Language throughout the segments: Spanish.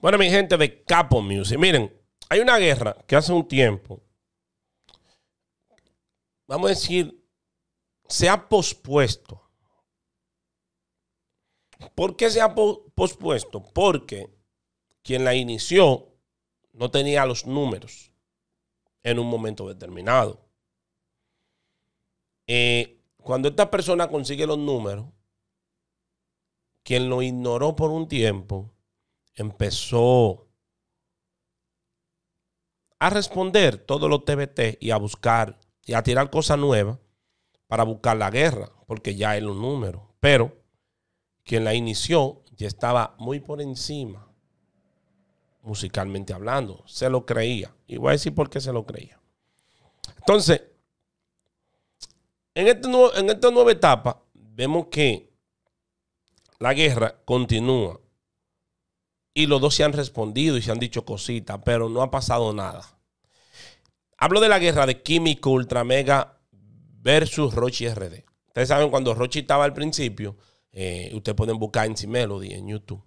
Bueno, mi gente de Capo Music, miren, hay una guerra que hace un tiempo, vamos a decir, se ha pospuesto. ¿Por qué se ha pospuesto? Porque quien la inició no tenía los números en un momento determinado. Eh, cuando esta persona consigue los números, quien lo ignoró por un tiempo, empezó a responder todos los TBT y a buscar y a tirar cosas nuevas para buscar la guerra, porque ya es un número. Pero quien la inició ya estaba muy por encima, musicalmente hablando. Se lo creía. Y voy a decir por qué se lo creía. Entonces, en, este en esta nueva etapa, vemos que la guerra continúa y los dos se han respondido y se han dicho cositas, pero no ha pasado nada. Hablo de la guerra de Químico Ultra Mega versus Rochi RD. Ustedes saben, cuando Rochi estaba al principio, eh, ustedes pueden buscar en Melody en YouTube.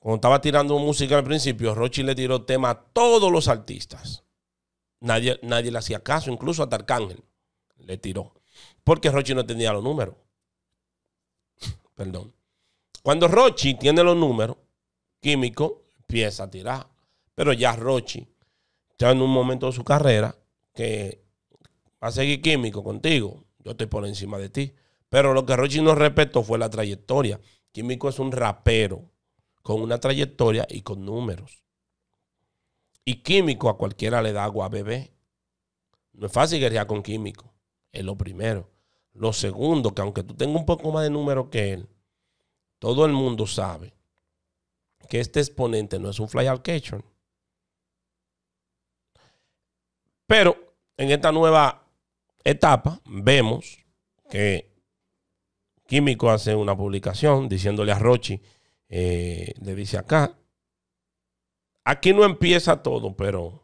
Cuando estaba tirando música al principio, Rochi le tiró tema a todos los artistas. Nadie, nadie le hacía caso, incluso a Tarcángel le tiró. Porque Rochi no tenía los números. Perdón. Cuando Rochi tiene los números, Químico empieza a tirar. Pero ya Rochi está en un momento de su carrera que va a seguir Químico contigo. Yo estoy por encima de ti. Pero lo que Rochi no respetó fue la trayectoria. Químico es un rapero con una trayectoria y con números. Y Químico a cualquiera le da agua a bebé. No es fácil guerrear con Químico. Es lo primero. Lo segundo, que aunque tú tengas un poco más de número que él, todo el mundo sabe que este exponente no es un fly al catcher. Pero en esta nueva etapa vemos que Químico hace una publicación diciéndole a Rochi, eh, le dice acá, aquí no empieza todo, pero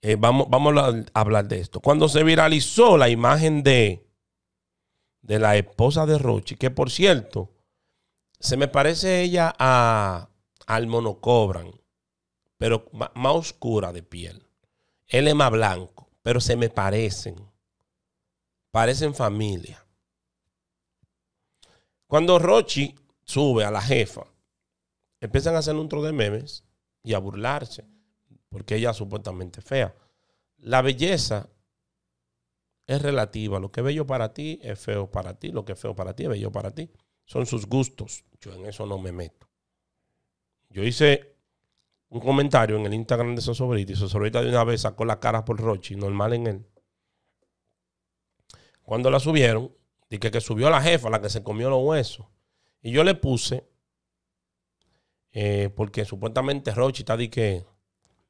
eh, vamos, vamos, a hablar de esto. Cuando se viralizó la imagen de, de la esposa de Rochi, que por cierto, se me parece ella a, al monocobran, pero más oscura de piel. Él es más blanco, pero se me parecen. Parecen familia. Cuando Rochi sube a la jefa, empiezan a hacer un tro de memes y a burlarse, porque ella es supuestamente fea. La belleza es relativa. Lo que es bello para ti es feo para ti. Lo que es feo para ti es bello para ti son sus gustos. Yo en eso no me meto. Yo hice un comentario en el Instagram de Sosobrita y Sosobrita de una vez sacó la cara por Rochi, normal en él. Cuando la subieron, dije que subió la jefa, la que se comió los huesos. Y yo le puse, eh, porque supuestamente Rochi está que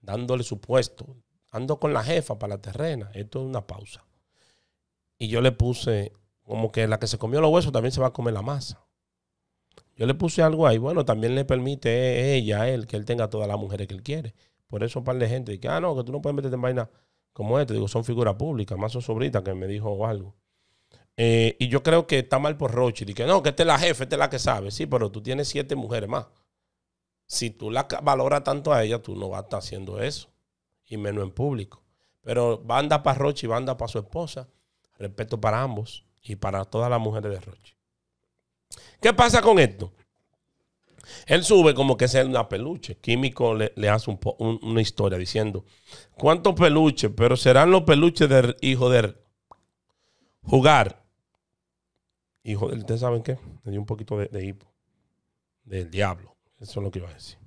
dándole su puesto. Ando con la jefa para la terrena. Esto es una pausa. Y yo le puse, como que la que se comió los huesos también se va a comer la masa. Yo le puse algo ahí, bueno, también le permite ella, él, que él tenga todas las mujeres que él quiere. Por eso un par de gente dice, ah, no, que tú no puedes meterte en vaina como este. Digo, son figuras públicas, más son sobritas que me dijo algo. Eh, y yo creo que está mal por Rochi. Dice, no, que esta es la jefe, esta es la que sabe. Sí, pero tú tienes siete mujeres más. Si tú la valoras tanto a ella, tú no vas a estar haciendo eso. Y menos en público. Pero banda para Rochi, banda para su esposa. Respeto para ambos y para todas las mujeres de Roche. ¿Qué pasa con esto? Él sube como que sea una peluche. Químico le, hace una historia diciendo, ¿cuántos peluches? Pero serán los peluches del hijo de jugar. Hijo del, ¿ustedes saben qué? Le dio un poquito de, hipo. Del diablo. Eso es lo que iba a decir.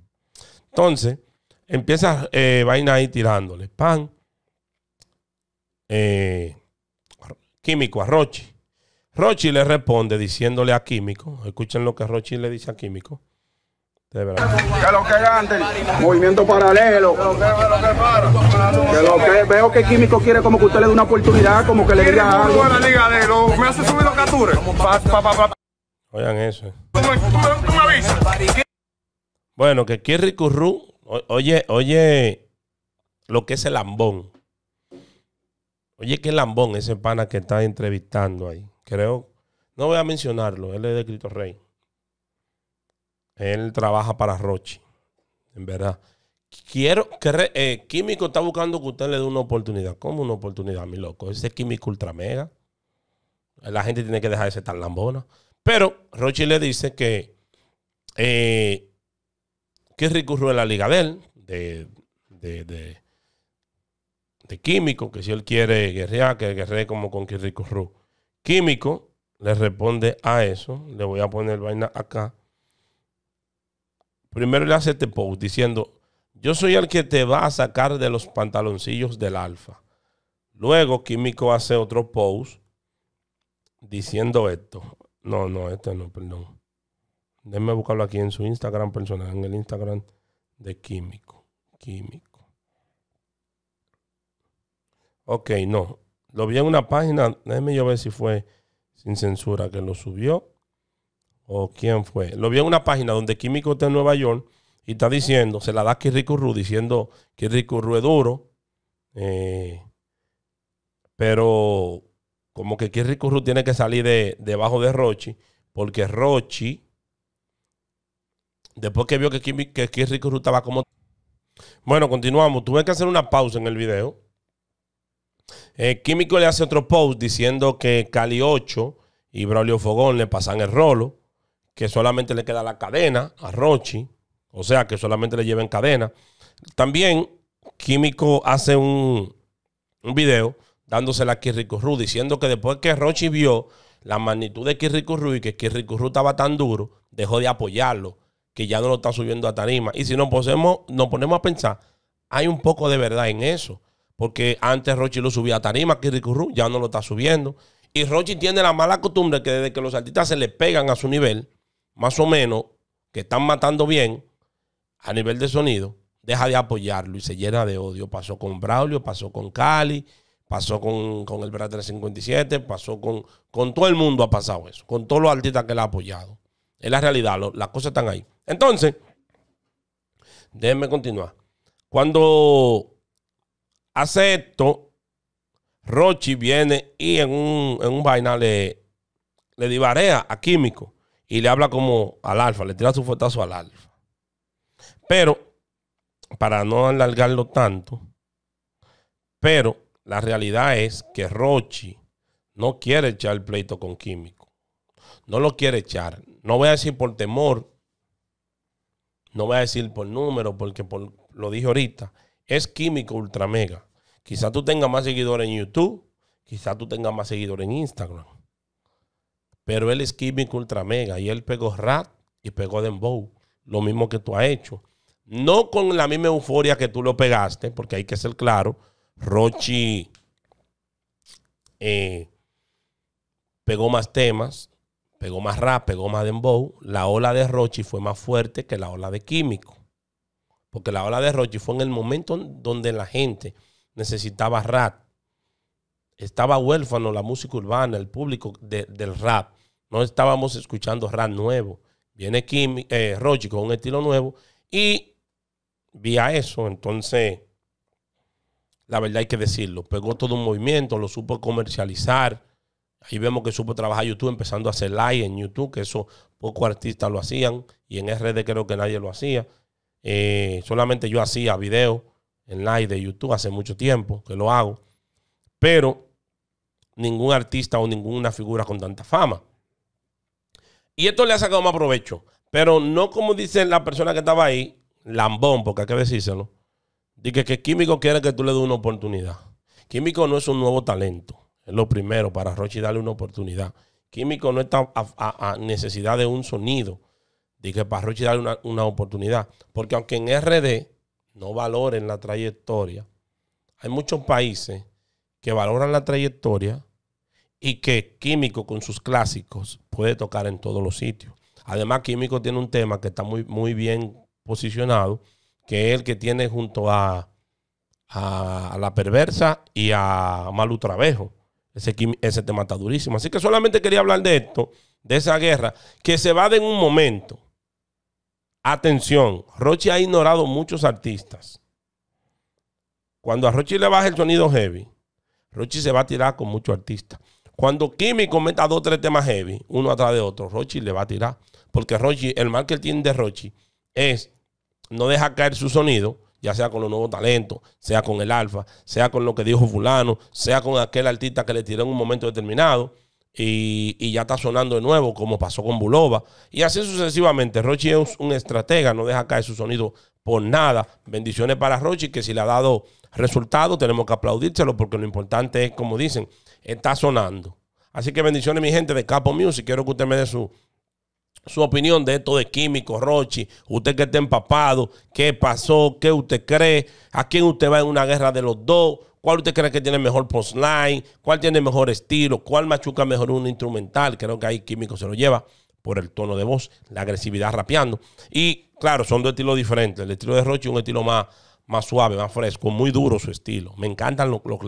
Entonces, empieza eh, vaina ahí tirándole. Pan. Eh, químico químico, Roche. Rochi le responde diciéndole a Químico, escuchen lo que Rochi le dice a Químico. De verdad. Que lo que antes, movimiento paralelo. Que lo que, veo que Químico quiere como que usted le dé una oportunidad, como que le diga algo. me hace subir los Oigan eso. Bueno, que Kirri Curru, oye, oye, lo que es el lambón. Oye, qué lambón ese pana que está entrevistando ahí creo, no voy a mencionarlo, él es de Cristo Rey. Él trabaja para Rochi, en verdad. Quiero que eh, Químico está buscando que usted le dé una oportunidad. ¿Cómo una oportunidad, mi loco? Ese Químico ultra mega. La gente tiene que dejar de ser tan lambona. Pero Rochi le dice que eh, que es a la liga de él, de, de, Químico, que si él quiere guerrear, que guerree como con rico Rú químico le responde a eso. Le voy a poner vaina acá. Primero le hace este post diciendo, yo soy el que te va a sacar de los pantaloncillos del alfa. Luego Químico hace otro post diciendo esto. No, no, esto no, perdón. Déme buscarlo aquí en su Instagram personal, en el Instagram de Químico. Químico. Ok, no. Lo vi en una página, déjeme yo ver si fue sin censura que lo subió o quién fue. Lo vi en una página donde Químico está en Nueva York y está diciendo, se la da a Ru, diciendo que rico es duro, eh, pero como que Ru tiene que salir de, debajo de Rochi, porque Rochi, después que vio que, Kimi, que estaba como... Bueno, continuamos. Tuve que hacer una pausa en el video eh, Químico le hace otro post diciendo que Cali 8 y Braulio Fogón le pasan el rolo, que solamente le queda la cadena a Rochi, o sea que solamente le lleven cadena. También Químico hace un, un video dándosela a Kirrico Ru, diciendo que después que Rochi vio la magnitud de Kirrico Ru y que Kirrico Ru estaba tan duro, dejó de apoyarlo, que ya no lo está subiendo a tarima. Y si nos, posemos, nos ponemos a pensar, hay un poco de verdad en eso. Porque antes Rochi lo subía a tarima, Kirikurru, ya no lo está subiendo. Y Rochi tiene la mala costumbre que desde que los artistas se le pegan a su nivel, más o menos, que están matando bien a nivel de sonido, deja de apoyarlo y se llena de odio. Pasó con Braulio, pasó con Cali, pasó con, el Verá 357, pasó con, con todo el mundo ha pasado eso, con todos los artistas que le ha apoyado. Es la realidad, las cosas están ahí. Entonces, déjenme continuar. Cuando Hace esto, Rochi viene y en un, en vaina le, le divarea a Químico y le habla como al alfa, le tira su fotazo al alfa. Pero, para no alargarlo tanto, pero la realidad es que Rochi no quiere echar el pleito con Químico. No lo quiere echar. No voy a decir por temor, no voy a decir por número, porque por, lo dije ahorita es Químico Mega Quizás tú tengas más seguidores en YouTube, quizás tú tengas más seguidores en Instagram. Pero él es Químico Ultra Mega y él pegó rap y pegó Dembow. Lo mismo que tú has hecho. No con la misma euforia que tú lo pegaste, porque hay que ser claro. Rochi eh, pegó más temas, pegó más rap, pegó más dembow. La ola de Rochi fue más fuerte que la ola de Químico. Porque la ola de Rochi fue en el momento donde la gente necesitaba rap. Estaba huérfano la música urbana, el público del rap. No estábamos escuchando rap nuevo. Viene Kim, eh, Rochi con un estilo nuevo y vía eso. Entonces, la verdad hay que decirlo. Pegó todo un movimiento, lo supo comercializar. Ahí vemos que supo trabajar YouTube empezando a hacer live en YouTube, que eso pocos artistas lo hacían y en RD creo que nadie lo hacía. Eh, solamente yo hacía videos en live de YouTube hace mucho tiempo que lo hago. Pero ningún artista o ninguna figura con tanta fama. Y esto le ha sacado más provecho. Pero no como dice la persona que estaba ahí, lambón, porque hay que decírselo. Dice que Químico quiere que tú le des una oportunidad. Químico no es un nuevo talento. Es lo primero para Rochi darle una oportunidad. Químico no está a necesidad de un sonido de que Parrochi darle una, oportunidad. Porque aunque en RD no valoren la trayectoria, hay muchos países que valoran la trayectoria y que Químico con sus clásicos puede tocar en todos los sitios. Además, Químico tiene un tema que está muy, muy bien posicionado, que es el que tiene junto a, a, La Perversa y a Malu Travejo. Ese, ese tema está durísimo. Así que solamente quería hablar de esto, de esa guerra, que se va de en un momento. Atención, Rochi ha ignorado muchos artistas. Cuando a Rochi le baja el sonido heavy, Rochi se va a tirar con muchos artistas. Cuando Kimi comenta dos o tres temas heavy, uno atrás de otro, Rochi le va a tirar. Porque Rochi, el marketing de Rochi es no dejar caer su sonido, ya sea con los nuevos talentos, sea con el alfa, sea con lo que dijo fulano, sea con aquel artista que le tiró en un momento determinado y, ya está sonando de nuevo, como pasó con Buloba Y así sucesivamente. Rochi es un estratega, no deja caer su sonido por nada. Bendiciones para Rochi, que si le ha dado resultado, tenemos que aplaudírselo, porque lo importante es, como dicen, está sonando. Así que bendiciones, mi gente de Capo Music. Quiero que usted me dé su, su opinión de esto de Químico, Rochi. Usted que está empapado, qué pasó, qué usted cree, a quién usted va en una guerra de los dos cuál usted cree que tiene mejor postline, cuál tiene mejor estilo, cuál machuca mejor un instrumental. Creo que ahí Químico se lo lleva por el tono de voz, la agresividad rapeando. Y claro, son dos estilos diferentes. El estilo de roche es un estilo más, más suave, más fresco, muy duro su estilo. Me encantan los, los,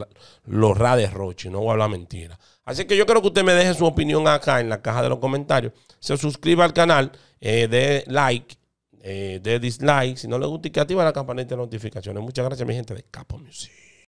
los no voy a hablar mentira. Así que yo creo que usted me deje su opinión acá en la caja de los comentarios. Se suscriba al canal, eh, de like, eh, de dislike. Si no le gusta y que activa la campanita de notificaciones. Muchas gracias, mi gente de Capo Music.